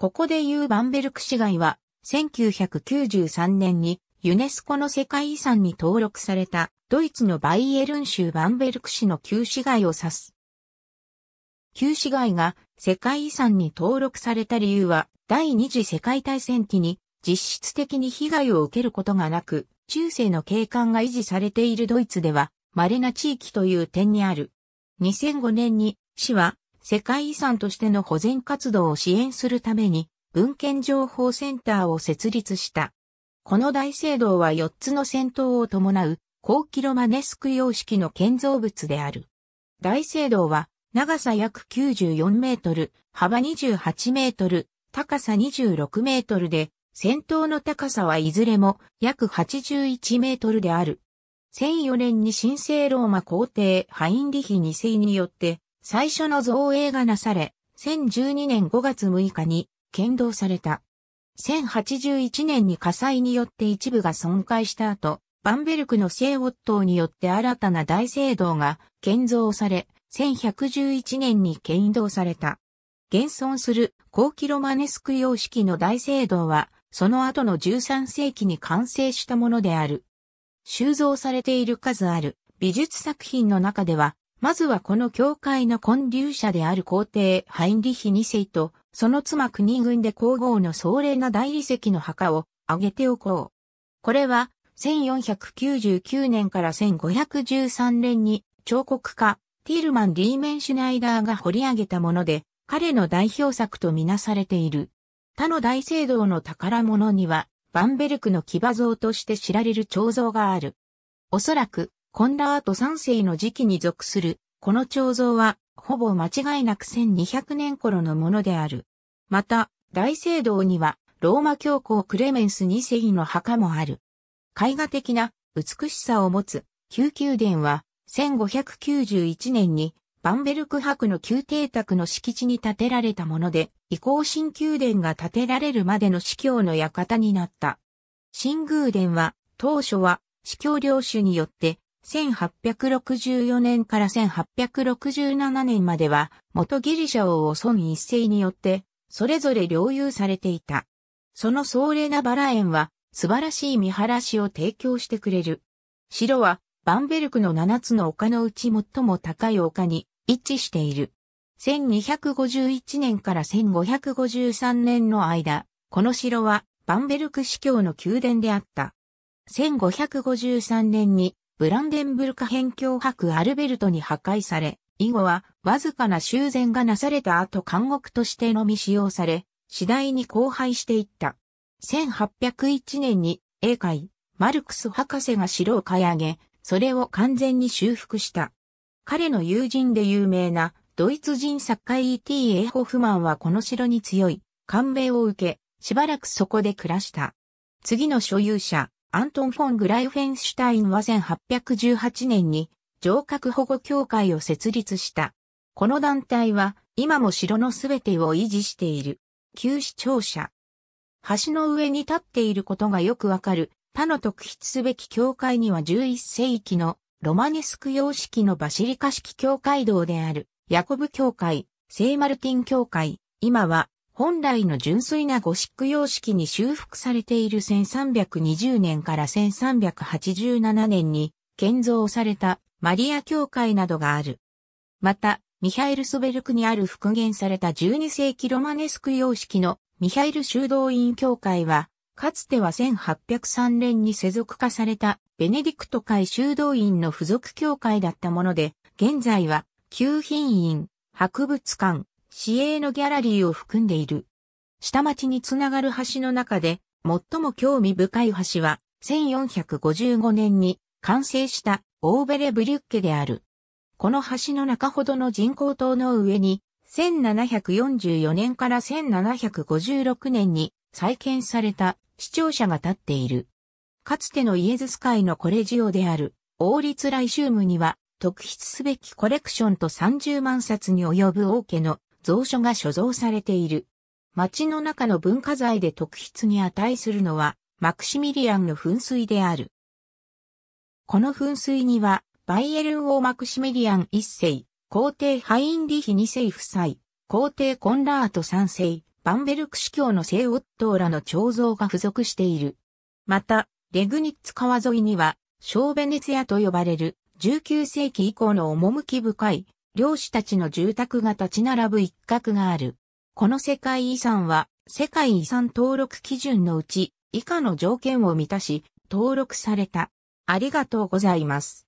ここで言うバンベルク市街は、1993年にユネスコの世界遺産に登録されたドイツのバイエルン州バンベルク市の旧市街を指す。旧市街が世界遺産に登録された理由は第二次世界大戦期に実質的に被害を受けることがなく、中世の景観が維持されているドイツでは稀な地域という点にある。2005年に市は世界遺産としての保全活動を支援するために文献情報センターを設立した。この大聖堂は4つの戦闘を伴う高キロマネスク様式の建造物である。大聖堂は長さ約94メートル、幅28メートル、高さ26メートルで、戦闘の高さはいずれも約81メートルである。1004年に神聖ローマ皇帝ハインリヒ2世によって最初の造営がなされ、1012年5月6日に剣道された。1081年に火災によって一部が損壊した後、バンベルクの聖オットーによって新たな大聖堂が建造され、1111年に建造された。現存する後期ロマネスク様式の大聖堂は、その後の13世紀に完成したものである。収蔵されている数ある美術作品の中では、まずはこの教会の建立者である皇帝ハインリヒ2世と、その妻国軍で皇后の壮麗な大理石の墓を挙げておこう。これは、1499年から1513年に彫刻家、ティールマン・リーメンシュナイダーが掘り上げたもので、彼の代表作とみなされている。他の大聖堂の宝物には、バンベルクの騎馬像として知られる彫像がある。おそらく、コンラート三世の時期に属する、この彫像は、ほぼ間違いなく1200年頃のものである。また、大聖堂には、ローマ教皇クレメンス二世の墓もある。絵画的な美しさを持つ旧宮殿は、1591年にバンベルク博の宮邸宅の敷地に建てられたもので、移行新宮殿が建てられるまでの司教の館になった。新宮殿は、当初は司教領主によって1864年から1867年までは、元ギリシャ王を孫一世によって、それぞれ領有されていた。その壮麗なバラ園は、素晴らしい見晴らしを提供してくれる。城は、バンベルクの7つの丘のうち最も高い丘に位置している。1251年から1553年の間、この城はバンベルク司教の宮殿であった。1553年にブランデンブルカ辺境博アルベルトに破壊され、以後はわずかな修繕がなされた後監獄としてのみ使用され、次第に荒廃していった。1801年に英会、マルクス博士が城を買い上げ、それを完全に修復した。彼の友人で有名なドイツ人作家 E.T. エホフマンはこの城に強い感銘を受け、しばらくそこで暮らした。次の所有者、アントン・フォン・グライフェンシュタインは1818年に城郭保護協会を設立した。この団体は今も城のすべてを維持している。旧市庁舎。橋の上に立っていることがよくわかる他の特筆すべき教会には11世紀のロマネスク様式のバシリカ式教会堂であるヤコブ教会、聖マルティン教会、今は本来の純粋なゴシック様式に修復されている1320年から1387年に建造されたマリア教会などがある。また、ミハイルソベルクにある復元された12世紀ロマネスク様式のミハイル修道院教会は、かつては1803年に世俗化されたベネディクト会修道院の付属教会だったもので、現在は、旧品院、博物館、市営のギャラリーを含んでいる。下町につながる橋の中で、最も興味深い橋は、1455年に完成したオーベレブリュッケである。この橋の中ほどの人工島の上に、1744年から1756年に再建された市庁舎が立っている。かつてのイエズス会のコレジオである王立来ー務には特筆すべきコレクションと30万冊に及ぶ王家の蔵書が所蔵されている。町の中の文化財で特筆に値するのは、マクシミリアンの噴水である。この噴水には、バイエルン王マクシミリアン1世、皇帝ハインリヒ2世夫妻、皇帝コンラート3世、バンベルク司教の聖オットーらの彫像が付属している。また、レグニッツ川沿いには、小ベネツィアと呼ばれる19世紀以降の趣深い漁師たちの住宅が立ち並ぶ一角がある。この世界遺産は、世界遺産登録基準のうち、以下の条件を満たし、登録された。ありがとうございます。